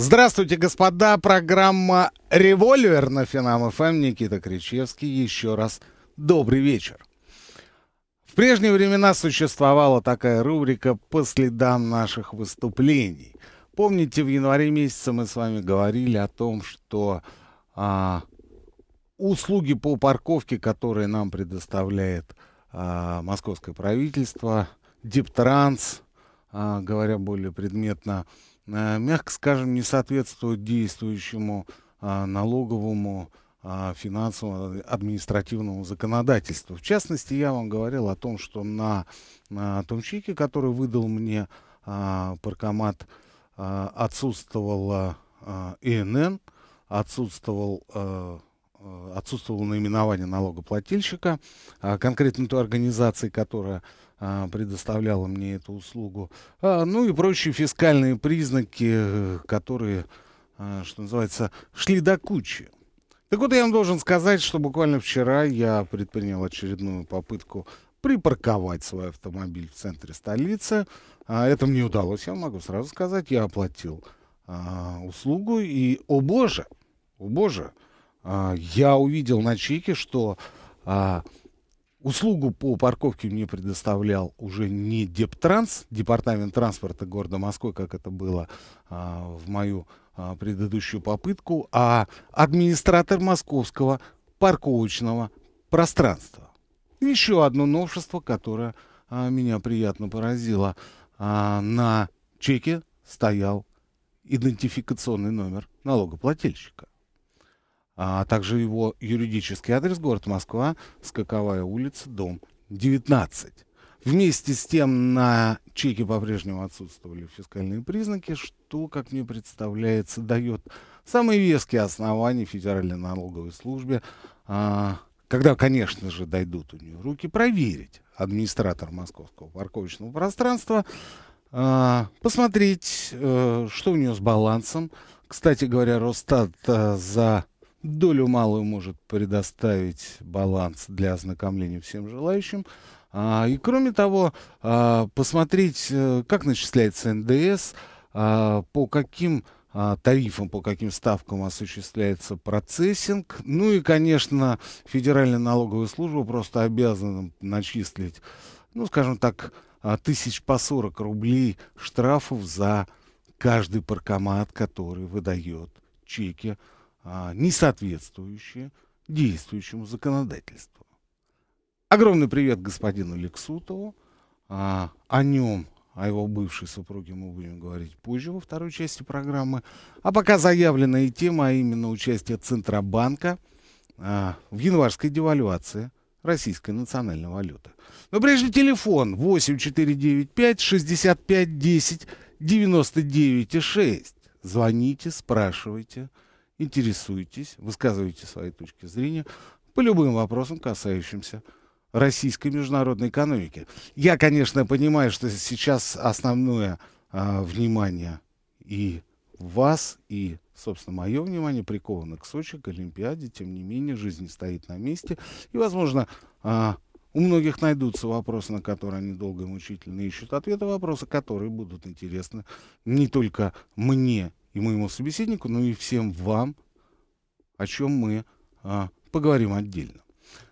Здравствуйте, господа. Программа «Револьвер» на Финам ФМ. Никита Кричевский. Еще раз добрый вечер. В прежние времена существовала такая рубрика «По следам наших выступлений». Помните, в январе месяце мы с вами говорили о том, что а, услуги по парковке, которые нам предоставляет а, московское правительство, "Дептранс", а, говоря более предметно, а, Э, мягко скажем, не соответствует действующему а, налоговому а, финансового административному законодательству. В частности, я вам говорил о том, что на, на том чеке, который выдал мне а, паркомат, отсутствовала ИНН, отсутствовал, а, отсутствовало наименование налогоплательщика, конкретно той организации, которая а, предоставляла мне эту услугу. А, ну и прочие фискальные признаки, э, которые, а, что называется, шли до кучи. Так вот, я вам должен сказать, что буквально вчера я предпринял очередную попытку припарковать свой автомобиль в центре столицы. А, это мне удалось, я могу сразу сказать. Я оплатил а, услугу, и, о боже, о боже, а, я увидел на чеке, что а, Услугу по парковке мне предоставлял уже не Дептранс, департамент транспорта города Москвы, как это было а, в мою а, предыдущую попытку, а администратор московского парковочного пространства. Еще одно новшество, которое а, меня приятно поразило. А, на чеке стоял идентификационный номер налогоплательщика а также его юридический адрес, город Москва, Скаковая улица, дом 19. Вместе с тем на чеке по-прежнему отсутствовали фискальные признаки, что, как мне представляется, дает самые веские основания Федеральной налоговой службе, а, когда, конечно же, дойдут у нее руки, проверить администратор московского парковочного пространства, а, посмотреть, а, что у нее с балансом. Кстати говоря, Росстат а, за долю малую может предоставить баланс для ознакомления всем желающим. А, и кроме того, а, посмотреть, э, как начисляется НДС, а, по каким а, тарифам, по каким ставкам осуществляется процессинг. Ну и, конечно, Федеральная налоговая служба просто обязана начислить, ну, скажем так, а, тысяч по 40 рублей штрафов за каждый паркомат, который выдает чеки а, не соответствующие действующему законодательству. Огромный привет господину Лексутову. А, о нем, о его бывшей супруге мы будем говорить позже во второй части программы. А пока заявленная тема, а именно участие Центробанка а, в январской девальвации российской национальной валюты. Но прежде телефон 8495 65 10 99 6. Звоните, спрашивайте интересуетесь, высказываете свои точки зрения по любым вопросам, касающимся российской международной экономики. Я, конечно, понимаю, что сейчас основное э, внимание и вас, и, собственно, мое внимание приковано к Сочи, к Олимпиаде. Тем не менее, жизнь не стоит на месте. И, возможно, э, у многих найдутся вопросы, на которые они долго и мучительно ищут ответы, вопросы, которые будут интересны не только мне и моему собеседнику, ну и всем вам, о чем мы а, поговорим отдельно.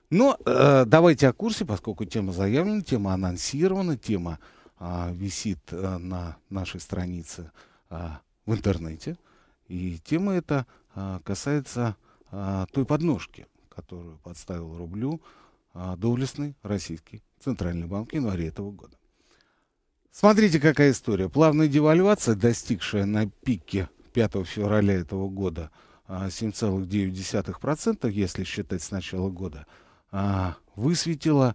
Но э, давайте о курсе, поскольку тема заявлена, тема анонсирована, тема э, висит э, на нашей странице э, в интернете. И тема эта э, касается э, той подножки, которую подставил рублю э, доблестный российский центральный банк в январе этого года. Смотрите, какая история. Плавная девальвация, достигшая на пике 5 февраля этого года 7,9%, а, если считать с начала года, а, высветила,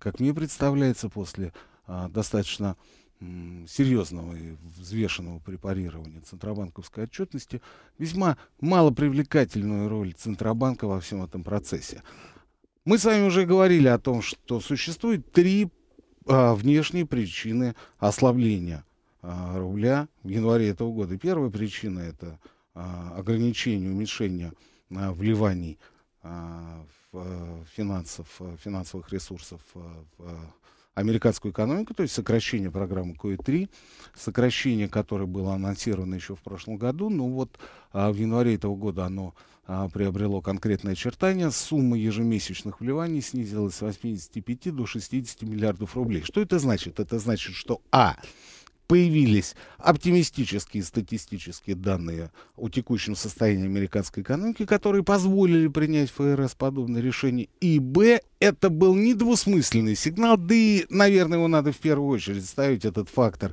как мне представляется, после а, достаточно серьезного и взвешенного препарирования центробанковской отчетности весьма малопривлекательную роль Центробанка во всем этом процессе. Мы с вами уже говорили о том, что существует три а, внешние причины ослабления а, рубля в январе этого года. Первая причина это а, ограничение, уменьшение а, вливаний финансов, финансовых ресурсов в американскую экономику, то есть сокращение программы КОИ-3, сокращение, которое было анонсировано еще в прошлом году. Ну вот в январе этого года оно приобрело конкретное очертание. Сумма ежемесячных вливаний снизилась с 85 до 60 миллиардов рублей. Что это значит? Это значит, что А – появились оптимистические статистические данные о текущем состоянии американской экономики, которые позволили принять ФРС подобное решение. И Б, это был недвусмысленный сигнал, да и, наверное, его надо в первую очередь ставить этот фактор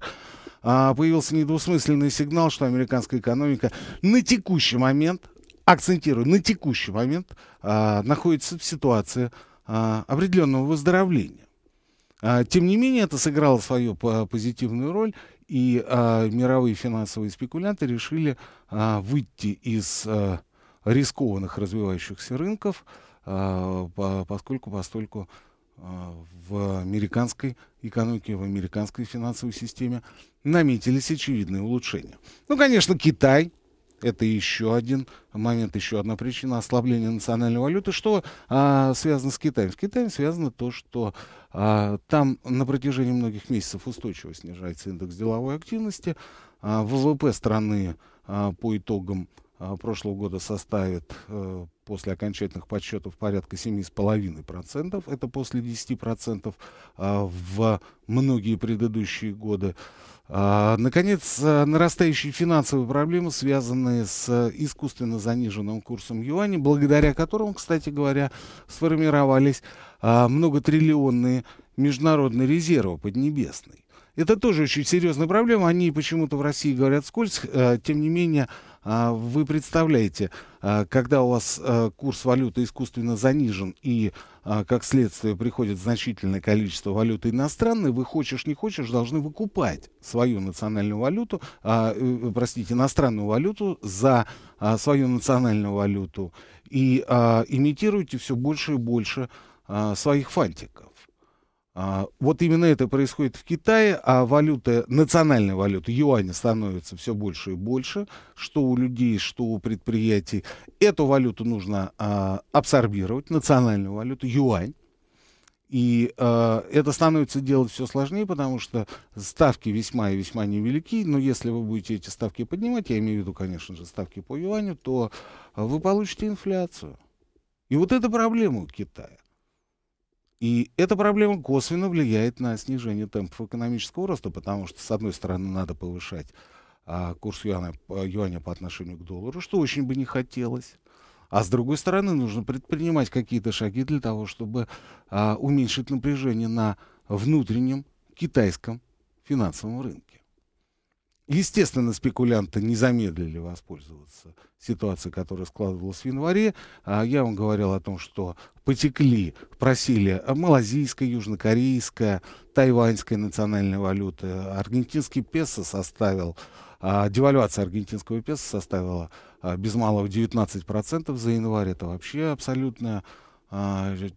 а, появился недвусмысленный сигнал, что американская экономика на текущий момент, акцентирую, на текущий момент а, находится в ситуации а, определенного выздоровления. А, тем не менее, это сыграло свою позитивную роль, и а, мировые финансовые спекулянты решили а, выйти из рискованных развивающихся рынков, поскольку постольку в американской экономике, в американской финансовой системе наметились очевидные улучшения. Ну, конечно, Китай это еще один момент, еще одна причина ослабления национальной валюты. Что а, связано с Китаем? С Китаем связано то, что а, там на протяжении многих месяцев устойчиво снижается индекс деловой активности. А, ВВП страны а, по итогам а, прошлого года составит а, после окончательных подсчетов порядка 7,5%. Это после 10% а, в многие предыдущие годы. А, наконец, э, нарастающие финансовые проблемы, связанные с э, искусственно заниженным курсом юаня, благодаря которому, кстати говоря, сформировались а, многотриллионные международные резервы Поднебесной. Это тоже очень серьезная проблема. Они почему-то в России говорят скользь. Э, тем не менее, а вы представляете, а, когда у вас а, курс валюты искусственно занижен и, как следствие, приходит значительное количество валюты иностранной, вы хочешь, не хочешь, должны выкупать свою национальную валюту, э, простите, иностранную валюту за свою национальную валюту и имитируете все больше и больше своих фантиков. А, вот именно это происходит в Китае, а валюта, национальная валюта юаня становится все больше и больше, что у людей, что у предприятий. Эту валюту нужно а, абсорбировать, национальную валюту, юань. И э, это становится делать все сложнее, потому что ставки весьма и весьма невелики. Но если вы будете эти ставки поднимать, я имею в виду, конечно же, ставки по юаню, то вы получите инфляцию. И вот это проблема у Китая. И эта проблема косвенно влияет на снижение темпов экономического роста, потому что, с одной стороны, надо повышать а, курс юаня, а, юаня по отношению к доллару, что очень бы не хотелось. А с другой стороны, нужно предпринимать какие-то шаги для того, чтобы а, уменьшить напряжение на внутреннем китайском финансовом рынке. Естественно, спекулянты не замедлили воспользоваться ситуацией, которая складывалась в январе. А я вам говорил о том, что потекли, просили э, малазийская, южнокорейская, тайваньская национальная валюта. Аргентинский песо составил, а, девальвация аргентинского песо составила а, без малого 19% за январь. Это вообще абсолютное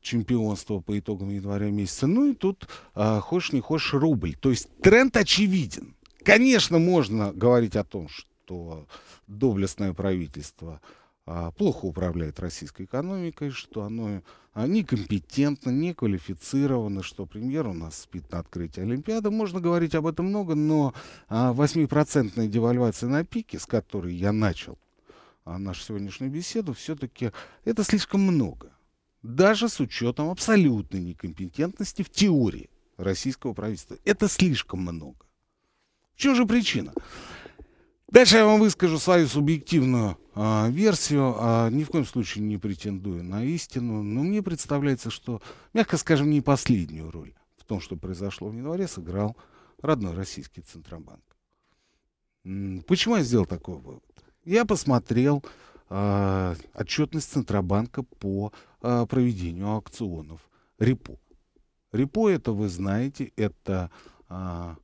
чемпионство по итогам января месяца. Ну и тут, хочешь не хочешь, рубль. То есть тренд очевиден. Конечно, можно говорить о том, что доблестное правительство а, плохо управляет российской экономикой, что оно а, некомпетентно, неквалифицировано, что премьер у нас спит на открытии Олимпиады. Можно говорить об этом много, но 8% а, девальвация на пике, с которой я начал нашу сегодняшнюю беседу, все-таки это слишком много. Даже с учетом абсолютной некомпетентности в теории российского правительства. Это слишком много чего же причина? Дальше я вам выскажу свою субъективную э, версию, э, ни в коем случае не претендую на истину, но мне представляется, что, мягко скажем, не последнюю роль в том, что произошло в январе, сыграл родной российский Центробанк. Почему я сделал такой вывод? Я посмотрел э, отчетность Центробанка по э, проведению аукционов репо. Репо это вы знаете, это э,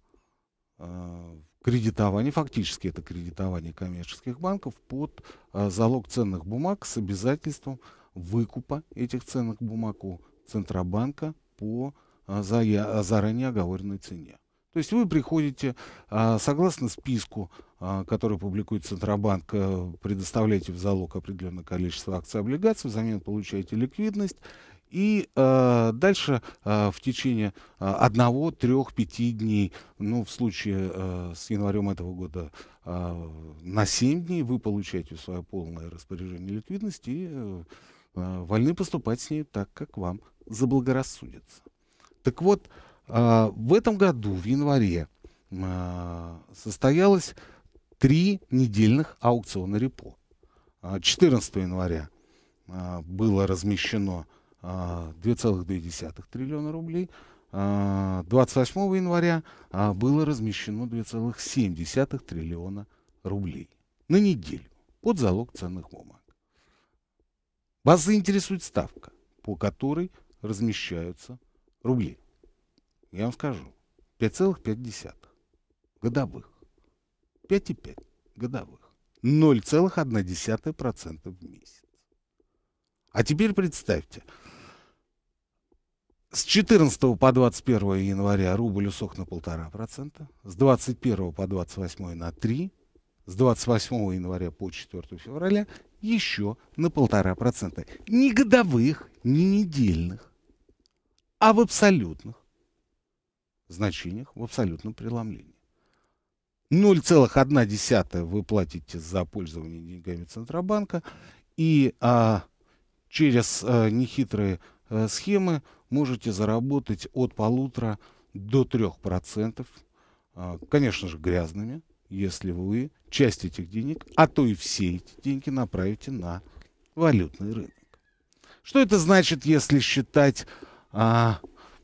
Э, кредитование, фактически это кредитование коммерческих банков под э, залог ценных бумаг с обязательством выкупа этих ценных бумаг у Центробанка по э, заранее оговоренной цене. То есть вы приходите, согласно списку, который публикует Центробанк, предоставляете в залог определенное количество акций и облигаций, взамен получаете ликвидность, и э, дальше э, в течение э, одного, трех, пяти дней, ну, в случае э, с январем этого года э, на семь дней вы получаете свое полное распоряжение ликвидности и э, э вольны поступать с ней так, как вам заблагорассудится. Так вот, э, в этом году, в январе, э, состоялось три недельных аукциона репо. 14 э, января э, было размещено 2,2 триллиона рублей. 28 а, января а, было размещено 2,7 триллиона рублей на неделю под залог ценных бумаг. Вас заинтересует ставка, по которой размещаются рубли. Я вам скажу, 5,5 годовых, 5,5 годовых, 0,1% в месяц. А теперь представьте, с 14 по 21 января рубль усох на 1,5%, с 21 по 28 на 3%, с 28 января по 4 февраля еще на 1,5%. Не годовых, не недельных, а в абсолютных значениях, в абсолютном преломлении. 0,1 вы платите за пользование деньгами Центробанка, и а, через а, нехитрые Э, схемы можете заработать от полутора до трех процентов, э, конечно же, грязными, если вы часть этих денег, а то и все эти деньги направите на валютный рынок. Что это значит, если считать а,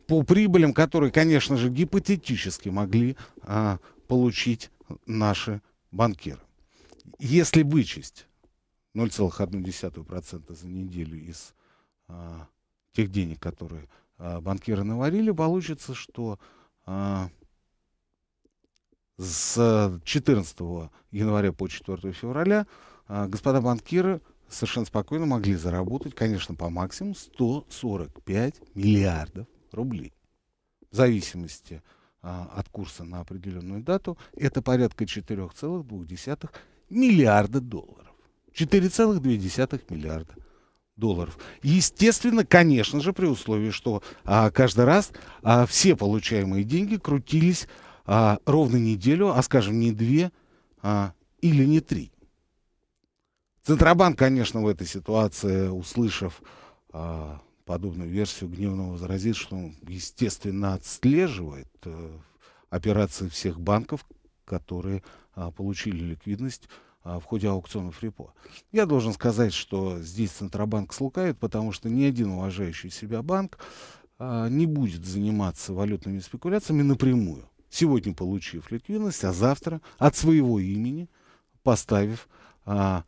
по прибылям, которые, конечно же, гипотетически могли а, получить наши банкиры? Если вычесть 0,1% за неделю из а, тех денег, которые а, банкиры наварили, получится, что а, с 14 января по 4 февраля а, господа банкиры совершенно спокойно могли заработать, конечно, по максимуму 145 миллиардов рублей. В зависимости а, от курса на определенную дату, это порядка 4,2 миллиарда долларов. 4,2 миллиарда долларов. Естественно, конечно же, при условии, что а, каждый раз а, все получаемые деньги крутились а, ровно неделю, а скажем, не две а, или не три. Центробанк, конечно, в этой ситуации, услышав а, подобную версию, гневно возразит, что он, естественно, отслеживает а, операции всех банков, которые а, получили ликвидность а, в ходе аукционов репо. Я должен сказать, что здесь Центробанк слукает, потому что ни один уважающий себя банк а, не будет заниматься валютными спекуляциями напрямую. Сегодня получив ликвидность, а завтра от своего имени поставив а,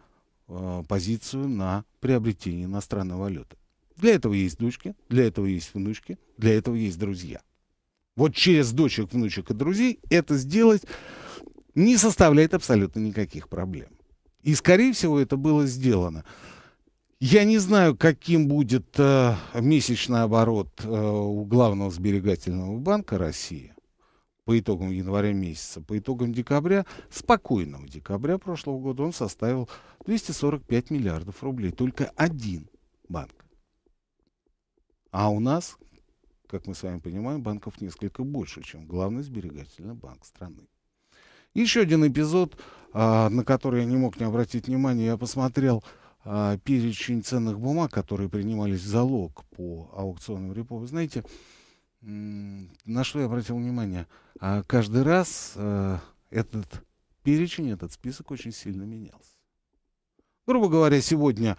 а, позицию на приобретение иностранной валюты. Для этого есть дочки, для этого есть внучки, для этого есть друзья. Вот через дочек, внучек и друзей это сделать не составляет абсолютно никаких проблем. И, скорее всего, это было сделано. Я не знаю, каким будет э, месячный оборот э, у главного сберегательного банка России по итогам января месяца, по итогам декабря, спокойного декабря прошлого года он составил 245 миллиардов рублей. Только один банк. А у нас, как мы с вами понимаем, банков несколько больше, чем главный сберегательный банк страны. Еще один эпизод, а, на который я не мог не обратить внимания, я посмотрел а, перечень ценных бумаг, которые принимались в залог по аукционным репо. Вы знаете, на что я обратил внимание, а, каждый раз этот перечень, этот список очень сильно менялся. Грубо говоря, сегодня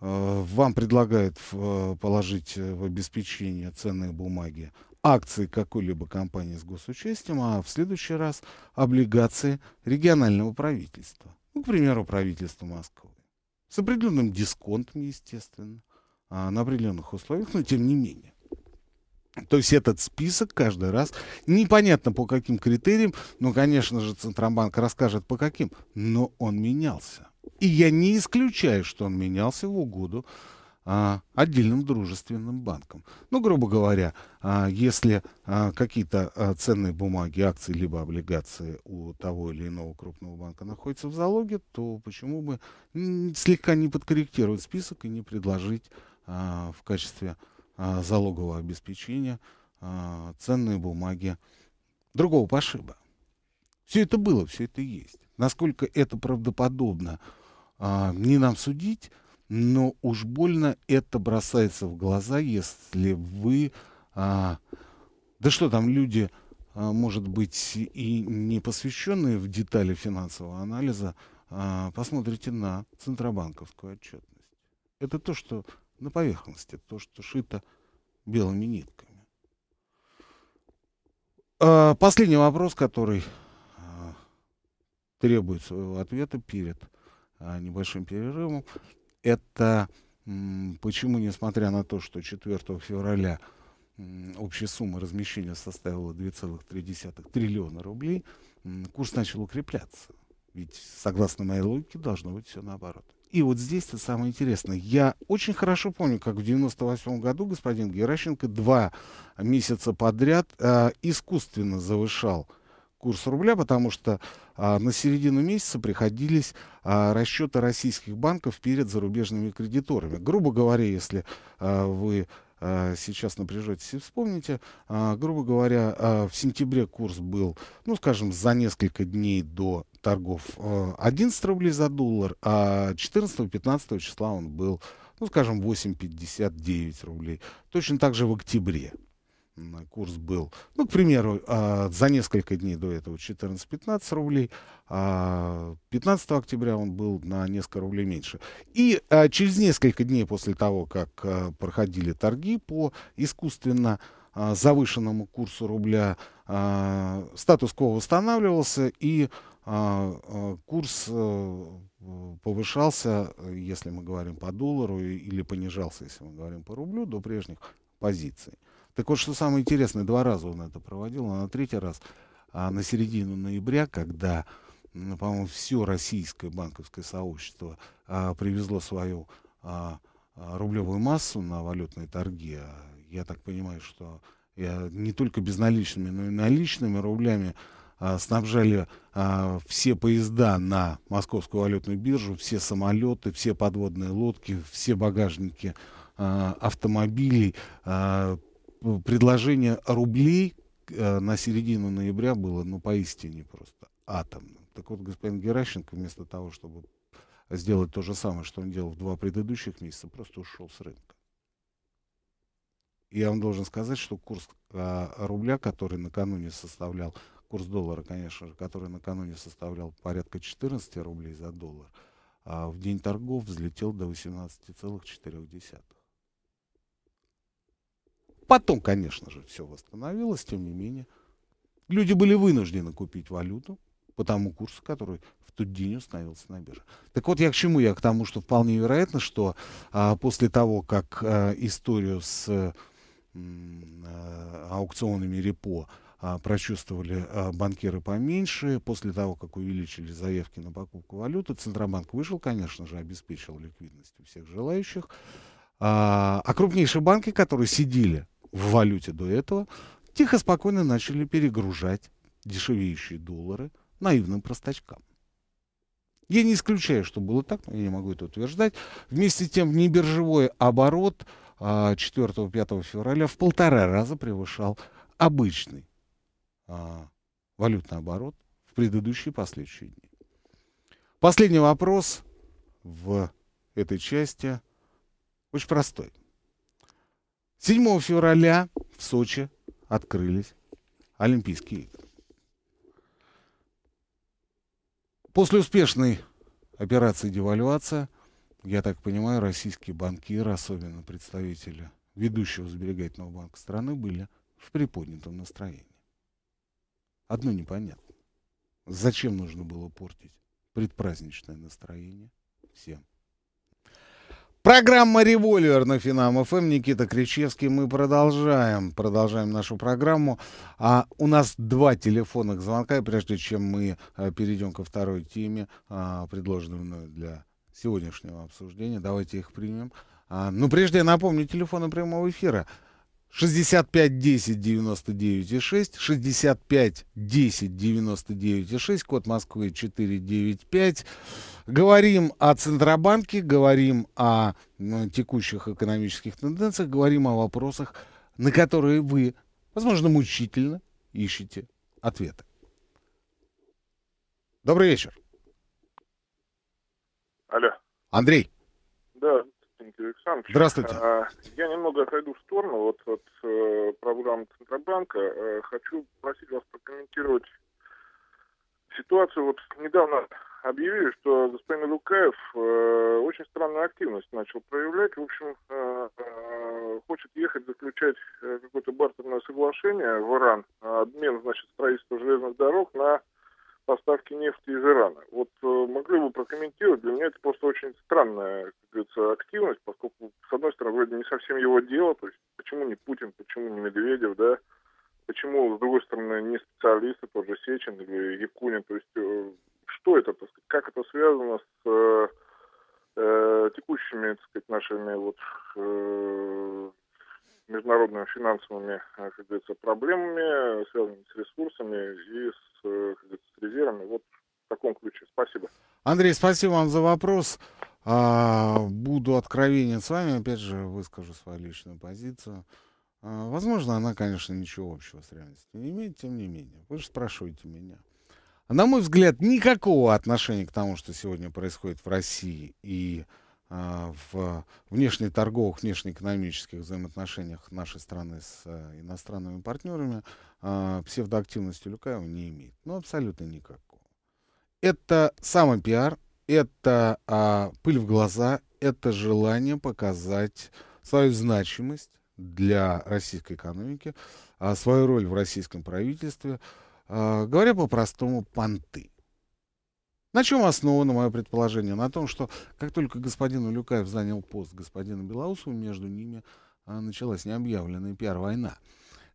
вам предлагают положить в обеспечение ценные бумаги акции какой-либо компании с госучастием, а в следующий раз облигации регионального правительства. Ну, к примеру, правительства Москвы. С определенным дисконтом, естественно, а, на определенных условиях, но тем не менее. То есть этот список каждый раз, непонятно по каким критериям, но, конечно же, Центробанк расскажет по каким, но он менялся. И я не исключаю, что он менялся в угоду а, отдельным дружественным банком. Ну, грубо говоря, а, если а, какие-то ценные бумаги, акции либо облигации у того или иного крупного банка находятся в залоге, то почему бы слегка не подкорректировать список и не предложить в качестве залогового обеспечения ценные бумаги другого пошиба. Все это было, все это есть. Насколько это правдоподобно, не нам судить, но уж больно это бросается в глаза, если вы... А, да что там, люди, а, может быть, и не посвященные в детали финансового анализа, а, посмотрите на центробанковскую отчетность. Это то, что на поверхности, то, что шито белыми нитками. А, последний вопрос, который а, требует своего ответа перед а, небольшим перерывом это почему, несмотря на то, что 4 февраля общая сумма размещения составила 2,3 триллиона рублей, курс начал укрепляться. Ведь, согласно моей логике, должно быть все наоборот. И вот здесь это самое интересное. Я очень хорошо помню, как в 98 году господин Геращенко два месяца подряд э, искусственно завышал э, курс рубля, потому что а, на середину месяца приходились а, расчеты российских банков перед зарубежными кредиторами. Грубо говоря, если а, вы а, сейчас напряжетесь и вспомните. А, грубо говоря, а, в сентябре курс был, ну, скажем, за несколько дней до торгов 11 рублей за доллар, а 14-15 числа он был, ну, скажем, 8,59 рублей. Точно так же в октябре курс был, ну, к примеру, а, за несколько дней до этого 14-15 рублей, а 15 октября он был на несколько рублей меньше. И а, через несколько дней после того, как а, проходили торги по искусственно завышенному курсу рубля, статус-кво восстанавливался, и курс э, повышался, если мы говорим по доллару, или понижался, если мы говорим по рублю, до прежних позиций. Так вот, что самое интересное, два раза он это проводил, а на третий раз, а на середину ноября, когда, ну, по-моему, все российское банковское сообщество а, привезло свою а, а рублевую массу на валютные торги, а, я так понимаю, что я не только безналичными, но и наличными рублями а, снабжали а, все поезда на Московскую валютную биржу, все самолеты, все подводные лодки, все багажники а, автомобилей, а, Э, предложение рублей э, на середину ноября было, ну, поистине просто атомным. Так вот, господин Геращенко, вместо того, чтобы сделать то же самое, что он делал в два предыдущих месяца, просто ушел с рынка. И я вам должен сказать, что курс э, рубля, который накануне составлял, курс доллара, конечно же, который накануне составлял порядка 14 рублей за доллар, в день торгов взлетел до 18,4. Потом, конечно же, все восстановилось, тем не менее. Люди были вынуждены купить валюту по тому курсу, который в тот день установился на бирже. Так вот, я к чему? Я к тому, что вполне вероятно, что а, после того, как а, историю с а, аукционами репо а, прочувствовали а, банкиры поменьше, после того, как увеличили заявки на покупку валюты, Центробанк вышел, конечно же, обеспечил ликвидность у всех желающих. А, а крупнейшие банки, которые сидели в валюте до этого, тихо, спокойно начали перегружать дешевеющие доллары наивным простачкам. Я не исключаю, что было так, но я не могу это утверждать. Вместе с тем, внебиржевой оборот 4-5 а, февраля в полтора раза превышал обычный а, валютный оборот в предыдущие и последующие дни. Последний вопрос в этой части очень простой. 7 февраля в Сочи открылись Олимпийские игры. После успешной операции девальвация, я так понимаю, российские банкиры, особенно представители ведущего сберегательного банка страны, были в приподнятом настроении. Одно непонятно. Зачем нужно было портить предпраздничное настроение всем Программа «Револьвер» на Финам ФМ. Эм. Никита Кричевский. Мы продолжаем. Продолжаем нашу программу. А у нас два телефонных звонка. И прежде чем мы э, перейдем ко второй теме, а, предложенной для сегодняшнего обсуждения, давайте их примем. А, ну, прежде я напомню телефоны прямого эфира. 65 10 99 и 6, 65 10 99 и 6, код Москвы 495. Говорим о Центробанке, говорим о ну, текущих экономических тенденциях, говорим о вопросах, на которые вы, возможно, мучительно ищете ответы. Добрый вечер. Алло. Андрей. Александрович. Здравствуйте. А, я немного отойду в сторону вот от э, программы Центробанка. Э, хочу просить вас прокомментировать ситуацию. Вот недавно объявили, что господин Лукаев э, очень странную активность начал проявлять. В общем, хочет ехать заключать какое-то бартерное соглашение в Иран. Обмен, значит, строительства железных дорог на поставки нефти из Ирана. Вот э, могли бы прокомментировать, для меня это просто очень странная, как говорится, активность, поскольку, с одной стороны, вроде не совсем его дело, то есть почему не Путин, почему не Медведев, да, почему, с другой стороны, не специалисты, тот же Сечин или Якунин, то есть э, что это, так сказать, как это связано с э, э текущими, так сказать, нашими вот э, международными финансовыми, э, как говорится, проблемами, связанными с ресурсами и с, э, как говорится, с резервами. Вот в таком ключе. Спасибо. Андрей, спасибо вам за вопрос. А, буду откровенен с вами, опять же, выскажу свою личную позицию. А, возможно, она, конечно, ничего общего с реальностью не имеет, тем не менее. Вы же спрашиваете меня. На мой взгляд, никакого отношения к тому, что сегодня происходит в России и а, в внешнеторговых, внешнеэкономических взаимоотношениях нашей страны с э, иностранными партнерами а, псевдоактивности Люкаева не имеет. Ну, абсолютно никакого. Это самопиар, это а, пыль в глаза, это желание показать свою значимость для российской экономики, а, свою роль в российском правительстве. А, говоря по-простому, понты. На чем основано мое предположение? На том, что как только господин Улюкаев занял пост господина Белоусова, между ними а, началась необъявленная пиар-война.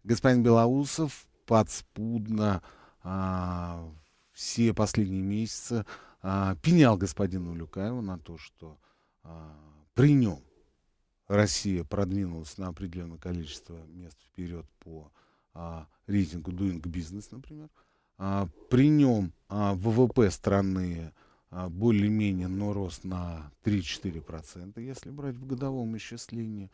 Господин Белоусов подспудно а, все последние месяцы а, пенял господину Улюкаеву на то, что а, при нем Россия продвинулась на определенное количество мест вперед по а, рейтингу Doing Business, например, а, а, при нем а, ВВП страны а, более-менее, но рос на 3-4%, если брать в годовом исчислении.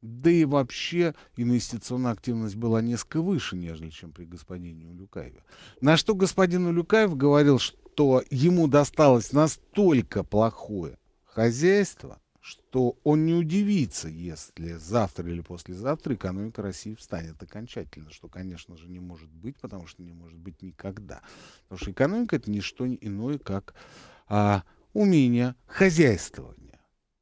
Да и вообще инвестиционная активность была несколько выше, нежели чем при господине Улюкаеве. На что господин Улюкаев говорил, что ему досталось настолько плохое хозяйство – что он не удивится, если завтра или послезавтра экономика России встанет окончательно, что, конечно же, не может быть, потому что не может быть никогда. Потому что экономика — это не что иное, как а, умение хозяйствования.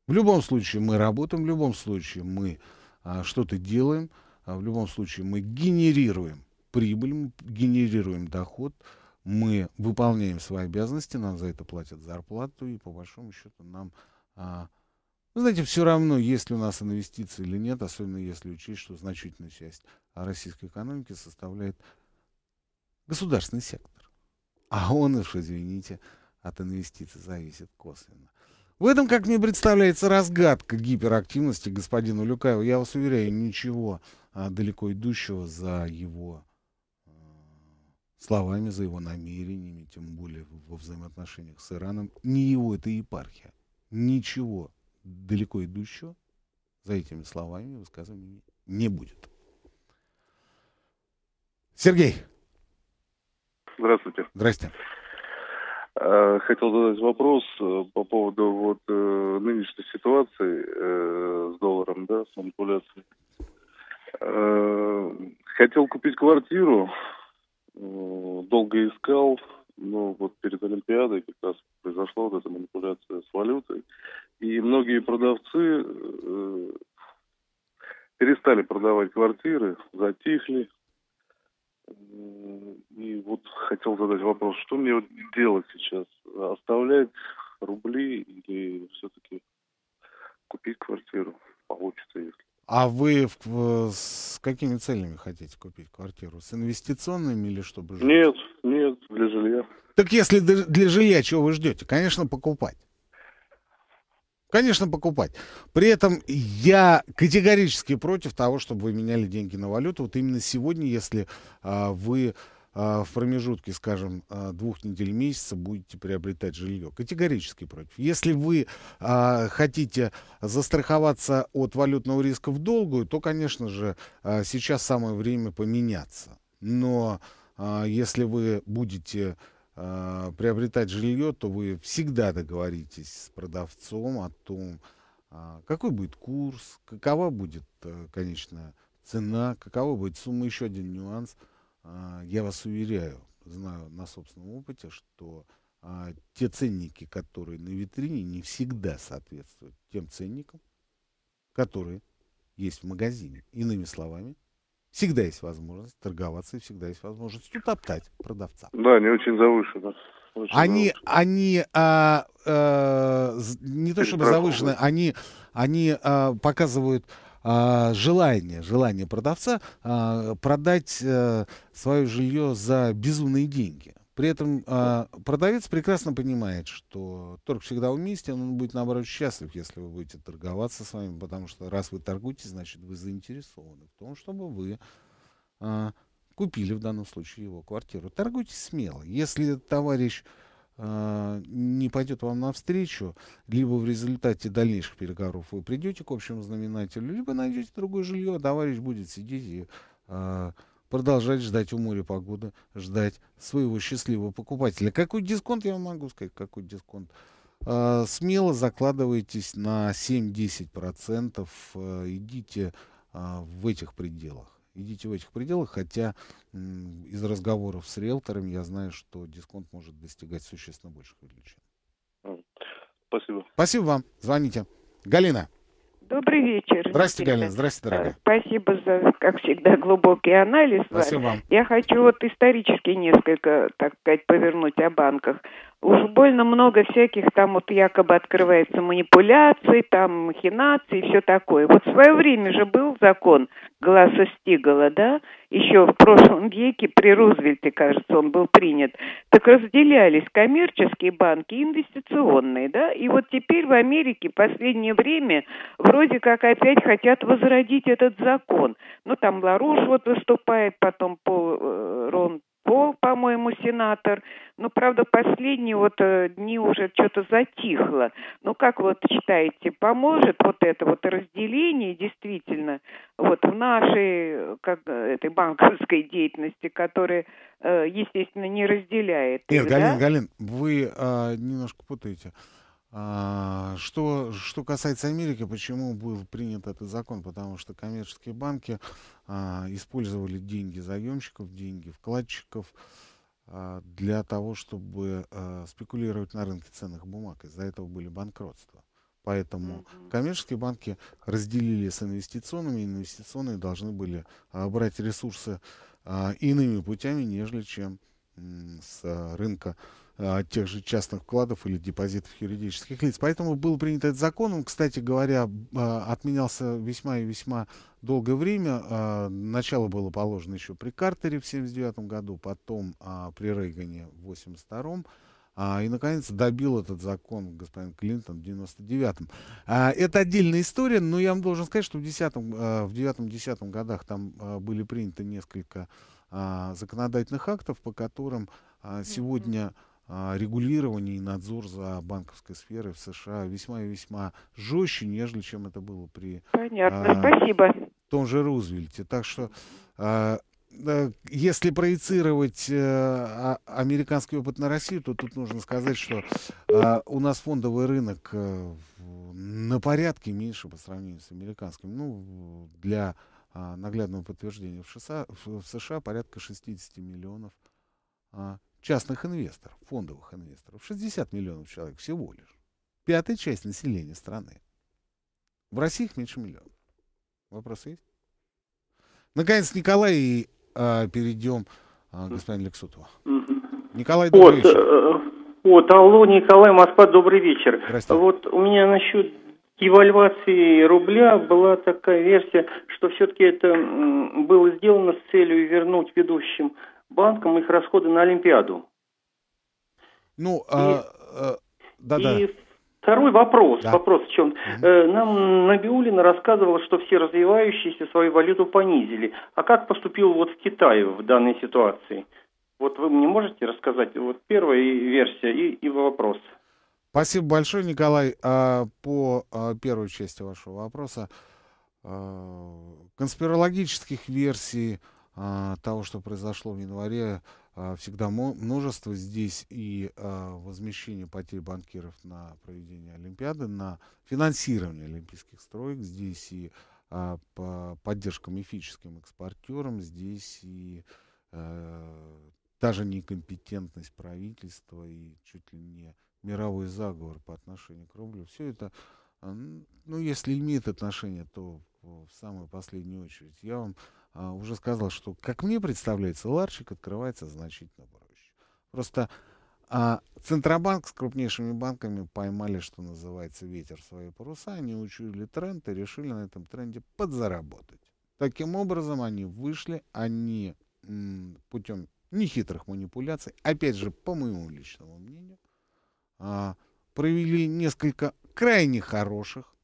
В любом случае мы работаем, в любом случае мы а, что-то делаем, а, в любом случае мы генерируем прибыль, мы генерируем доход, мы выполняем свои обязанности, нам за это платят зарплату, и по большому счету нам... А, вы ну, знаете, все равно, есть ли у нас инвестиции или нет, особенно если учесть, что значительная часть российской экономики составляет государственный сектор. А он уж, извините, от инвестиций зависит косвенно. В этом, как мне представляется, разгадка гиперактивности господина Улюкаева. Я вас уверяю, ничего а, далеко идущего за его э, словами, за его намерениями, тем более во взаимоотношениях с Ираном, не его это епархия. Ничего далеко идущего за этими словами высказываниями не будет. Сергей. Здравствуйте. Здрасте. Э, хотел задать вопрос э, по поводу вот э, нынешней ситуации с долларом, да, с манипуляцией. Хотел купить квартиру, долго искал, но ну, вот перед Олимпиадой как раз произошла вот эта манипуляция с валютой. И многие продавцы э, перестали продавать квартиры, затихли. Э, и вот хотел задать вопрос, что мне делать сейчас? Оставлять рубли или все-таки купить квартиру? Получится, если. А вы в, с какими целями хотите купить квартиру? С инвестиционными или чтобы жить? Нет, для жилья. Так если для жилья, чего вы ждете? Конечно, покупать. Конечно, покупать. При этом я категорически против того, чтобы вы меняли деньги на валюту. Вот именно сегодня, если а, вы а, в промежутке, скажем, а, двух недель месяца будете приобретать жилье. Категорически против. Если вы а, хотите застраховаться от валютного риска в долгую, то, конечно же, а, сейчас самое время поменяться. Но а если вы будете а, приобретать жилье, то вы всегда договоритесь с продавцом о том, а, какой будет курс, какова будет э, конечная цена, какова будет сумма. Еще один нюанс. Я вас уверяю, знаю на собственном опыте, что те ценники, которые на витрине, не всегда соответствуют тем ценникам, которые есть в магазине. Иными словами, всегда есть возможность торговаться и всегда есть возможность утоптать продавца. Да, они очень завышены. Очень они, завышены. они а, а, не то чтобы завышены, они, они а, показывают а, желание, желание продавца а, продать а, свое жилье за безумные деньги. При этом э, продавец прекрасно понимает, что торг всегда уместен, он будет, наоборот, счастлив, если вы будете торговаться с вами, потому что раз вы торгуете, значит, вы заинтересованы в том, чтобы вы э, купили в данном случае его квартиру. Торгуйте смело. Если товарищ э, не пойдет вам навстречу, либо в результате дальнейших переговоров вы придете к общему знаменателю, либо найдете другое жилье, товарищ будет сидеть и... Э, продолжать ждать у моря погоды, ждать своего счастливого покупателя. Какой дисконт, я вам могу сказать, какой дисконт? А, смело закладывайтесь на 7-10%, э, а, идите в этих пределах. Идите в этих пределах, хотя из разговоров с риэлторами я знаю, что дисконт может достигать существенно больших величин. Спасибо. Спасибо вам. Звоните. Галина. Добрый вечер. Здравствуйте, Галина. Здравствуйте, дорогая. Э, спасибо за, как всегда, глубокий анализ. Спасибо вам. Я хочу вот исторически несколько, так сказать, повернуть о банках. Уж больно много всяких там вот якобы открывается манипуляций, там махинаций и все такое. Вот в свое время же был закон глаза Стигала, да, еще в прошлом веке при Рузвельте, кажется, он был принят, так разделялись коммерческие банки и инвестиционные, да, и вот теперь в Америке в последнее время вроде как опять хотят возродить этот закон. Ну, там Ларуш вот выступает, потом Пол Пол, по-моему, сенатор. Ну, правда, последние вот э, дни уже что-то затихло. Ну, как вот считаете, поможет вот это вот разделение действительно вот в нашей как, э, этой банковской деятельности, которая, э, естественно, не разделяет? Нет, их, Галин, Галин, вы а, немножко путаете. А, что, что касается Америки, почему был принят этот закон? Потому что коммерческие банки а, использовали деньги заемщиков, деньги вкладчиков а, для того, чтобы спекулировать на рынке ценных бумаг. Из-за этого были банкротства. Поэтому коммерческие банки разделили с инвестиционными. Инвестиционные должны были брать ресурсы иными путями, нежели чем с рынка Э, тех же частных вкладов или депозитов юридических лиц. Поэтому был принят этот закон. Он, кстати говоря, э, отменялся весьма и весьма долгое время. Э, начало было положено еще при Картере в 1979 году, потом при Рейгане в 1982 а, и, наконец, добил этот закон господин Клинтон в 99-м. это отдельная история, но я вам должен сказать, что в 9-10 годах там были приняты несколько законодательных актов, по которым сегодня... Mm-hmm а, регулирование и надзор за банковской сферой в США весьма и весьма жестче, нежели чем это было при Понятно, а, спасибо. том же Рузвельте. Так что а, если проецировать э, американский опыт на Россию, то тут нужно сказать, что э, у нас фондовый рынок э, на порядке меньше по сравнению с американским. Ну, для э, наглядного подтверждения в США, в, США порядка 60 миллионов э, частных инвесторов, фондовых инвесторов, 60 миллионов человек всего лишь. Пятая часть населения страны. В России их меньше миллиона. Вопросы есть? Наконец, Николай, и э, перейдем э, а, господин Лексутову. Николай, добрый вот, вечер. Э, вот, алло, Николай, Москва, добрый вечер. Здравствуйте. Вот у меня насчет девальвации рубля была такая версия, что все-таки это было сделано с целью вернуть ведущим банкам их расходы на Олимпиаду. Ну, и, а, а, да, и да. Второй вопрос, да. вопрос в чем? Угу. Э, нам Набиулина рассказывала, что все развивающиеся свою валюту понизили. А как поступил вот в Китае в данной ситуации? Вот вы мне можете рассказать? Вот первая версия и, и вопрос. Спасибо большое, Николай, а, по а, первой части вашего вопроса. А, конспирологических версий а, того, что произошло в январе, а, всегда множество. Здесь и а, возмещение потерь банкиров на проведение Олимпиады, на финансирование олимпийских строек, здесь и по поддержка мифическим экспортерам, здесь и даже э, некомпетентность правительства и чуть ли не мировой заговор по отношению к рублю. Все это, ну, если имеет отношение, то в самую последнюю очередь. Я вам а, уже сказал, что, как мне представляется, ларчик открывается значительно проще. Просто а, Центробанк с крупнейшими банками поймали, что называется, ветер в свои паруса, они учуяли тренд и решили на этом тренде подзаработать. Таким образом, они вышли, они м, путем нехитрых манипуляций, опять же, по моему личному мнению, а, провели несколько крайне хороших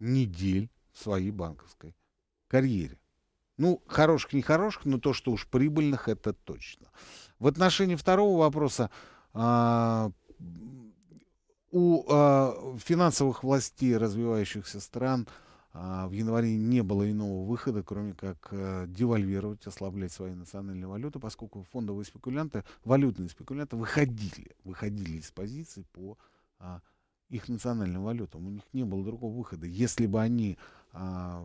недель в своей банковской карьере. Ну, хороших, нехороших, но то, что уж прибыльных, это точно. В отношении второго вопроса, а, у а, финансовых властей развивающихся стран а, в январе не было иного выхода, кроме как э, девальвировать, ослаблять свои национальные валюты, поскольку фондовые спекулянты, валютные спекулянты выходили, выходили из позиций по их национальным валютам. У них не было другого выхода. Если бы они а,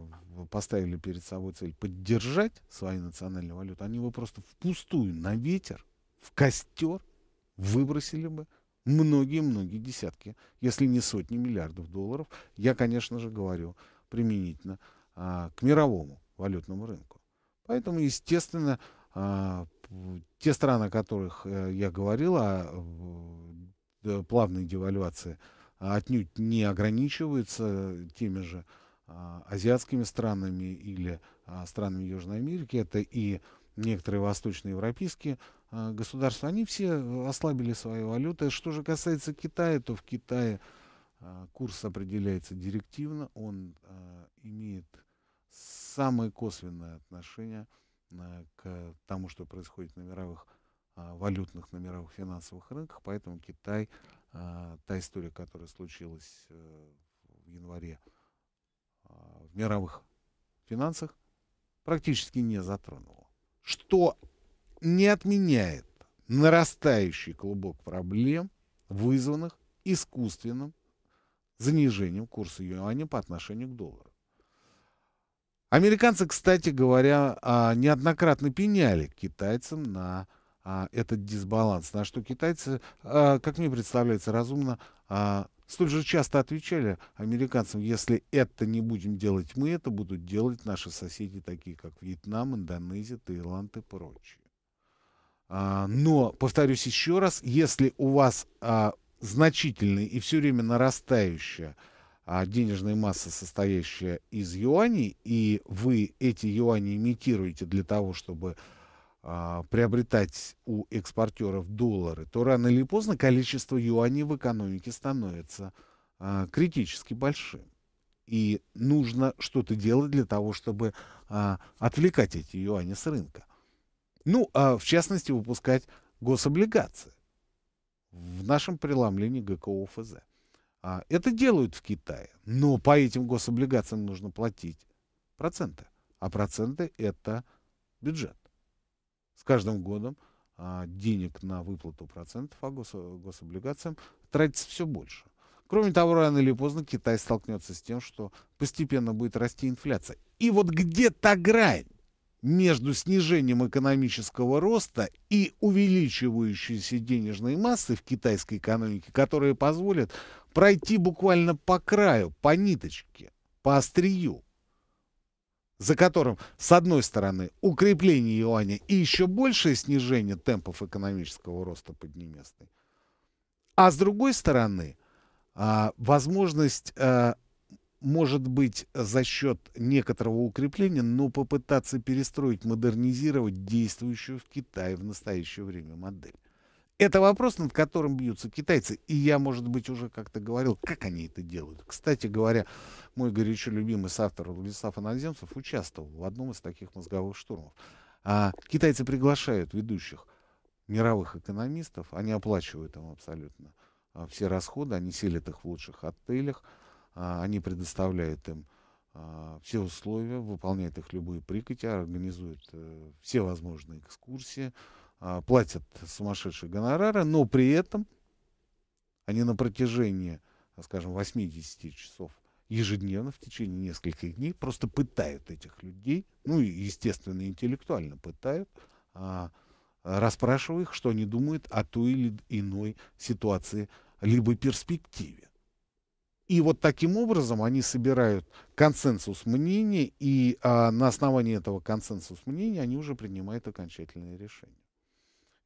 поставили перед собой цель поддержать свою национальную валюту, они бы просто впустую, на ветер, в костер выбросили бы многие-многие десятки, если не сотни миллиардов долларов. Я, конечно же, говорю применительно а, к мировому валютному рынку. Поэтому, естественно, а, те страны, о которых э, я говорил, о а, э, плавной девальвации, отнюдь не ограничиваются теми же а, азиатскими странами или а, странами Южной Америки, это и некоторые восточноевропейские а, государства, они все ослабили свои валюты. Что же касается Китая, то в Китае курс определяется директивно, он имеет самое косвенное отношение к тому, что происходит на мировых валютных, на мировых финансовых рынках. Поэтому Китай, та история, которая случилась э, в январе а, в мировых финансах практически не затронуло. Что не отменяет нарастающий клубок проблем, вызванных искусственным занижением курса юаня по отношению к доллару. Американцы, кстати говоря, а, неоднократно пеняли китайцам на а, этот дисбаланс, на что китайцы, как мне представляется, разумно столь же часто отвечали американцам, если это не будем делать мы, это будут делать наши соседи, такие как Вьетнам, Индонезия, Таиланд и прочие. А, но, повторюсь еще раз, если у вас а, значительная и все время нарастающая а, денежная масса, состоящая из юаней, и вы эти юани имитируете для того, чтобы а, приобретать у экспортеров доллары, то рано или поздно количество юаней в экономике становится а, критически большим. И нужно что-то делать для того, чтобы а, отвлекать эти юани с рынка. Ну, а в частности, выпускать гособлигации в нашем преломлении ГКО ФЗ. это делают в Китае, но по этим гособлигациям нужно платить проценты. А проценты это бюджет. С каждым годом а, денег на выплату процентов по гос, гособлигациям тратится все больше. Кроме того, рано или поздно Китай столкнется с тем, что постепенно будет расти инфляция. И вот где то грань между снижением экономического роста и увеличивающейся денежной массы в китайской экономике, которая позволит пройти буквально по краю, по ниточке, по острию за которым, с одной стороны, укрепление юаня и еще большее снижение темпов экономического роста поднеместной, а с другой стороны, а, возможность, а, может быть, за счет некоторого укрепления, но попытаться перестроить, модернизировать действующую в Китае в настоящее время модель. Это вопрос, над которым бьются китайцы. И я, может быть, уже как-то говорил, как они это делают. Кстати говоря, мой горячо любимый соавтор Владислав Аназемцев участвовал в одном из таких мозговых штурмов. А китайцы приглашают ведущих мировых экономистов, они оплачивают им абсолютно а, все расходы, они селят их в лучших отелях, а, они предоставляют им а, все условия, выполняют их любые прикати, организуют э, все возможные экскурсии, а, платят сумасшедшие гонорары, но при этом они на протяжении, скажем, 80 часов ежедневно в течение нескольких дней просто пытают этих людей, ну и, естественно, интеллектуально пытают, а, расспрашивая их, что они думают о той или иной ситуации, либо перспективе. И вот таким образом они собирают консенсус мнений, и а, на основании этого консенсус мнений они уже принимают окончательное решение.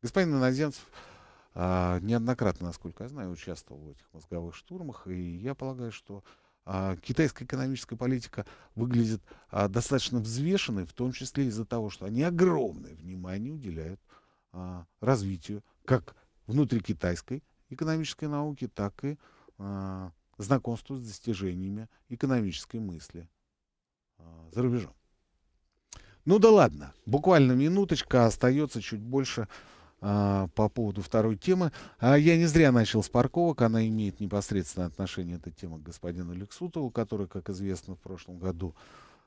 Господин Иноземцев а, неоднократно, насколько я знаю, участвовал в этих мозговых штурмах, и я полагаю, что а, китайская экономическая политика выглядит а, достаточно взвешенной, в том числе из-за того, что они огромное внимание уделяют развитию как внутрикитайской экономической науки, так и знакомству с достижениями экономической мысли за рубежом. Ну да ладно, буквально минуточка, остается чуть больше а, по поводу второй темы. А, я не зря начал с парковок. Она имеет непосредственное отношение, эта тема, к господину Лексутову, который, как известно, в прошлом году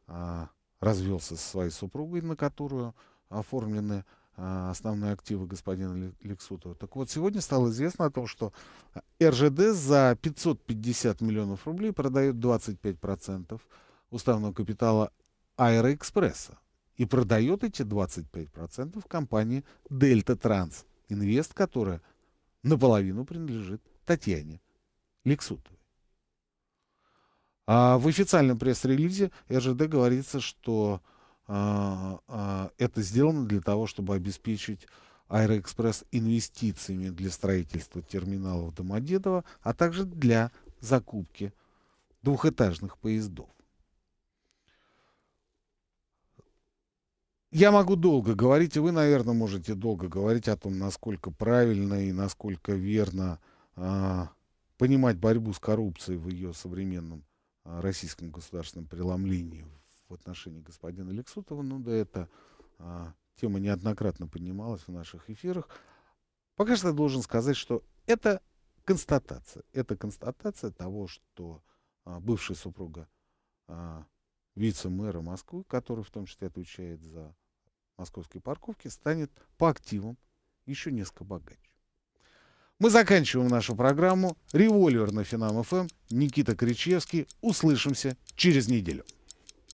а, развелся со своей супругой, на которую оформлены основные активы господина Лексутова. Так вот, сегодня стало известно о том, что РЖД за 550 миллионов рублей продает 25% уставного капитала Аэроэкспресса и продает эти 25% компании Delta Транс, инвест которая наполовину принадлежит Татьяне Лексутовой. А в официальном пресс-релизе РЖД говорится, что а, а, это сделано для того, чтобы обеспечить Аэроэкспресс инвестициями для строительства терминалов Домодедово, а также для закупки двухэтажных поездов. Я могу долго говорить, и вы, наверное, можете долго говорить о том, насколько правильно и насколько верно э, понимать борьбу с коррупцией в ее современном э, российском государственном преломлении в отношении господина Лексутова. Ну да, это э, тема неоднократно поднималась в наших эфирах. Пока что я должен сказать, что это констатация. Это констатация того, что э, бывшая супруга э, вице-мэра Москвы, который в том числе отвечает за московской парковки станет по активам еще несколько богаче. Мы заканчиваем нашу программу. Револьвер на Финам-ФМ. Эм. Никита Кричевский. Услышимся через неделю.